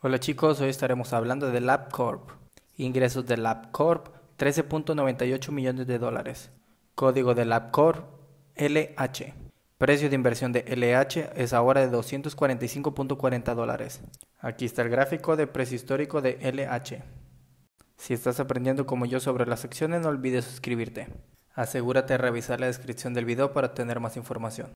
Hola chicos, hoy estaremos hablando de LabCorp. Ingresos de LabCorp, 13.98 millones de dólares. Código de LabCorp, LH. Precio de inversión de LH es ahora de 245.40 dólares. Aquí está el gráfico de precio histórico de LH. Si estás aprendiendo como yo sobre las acciones, no olvides suscribirte. Asegúrate de revisar la descripción del video para obtener más información.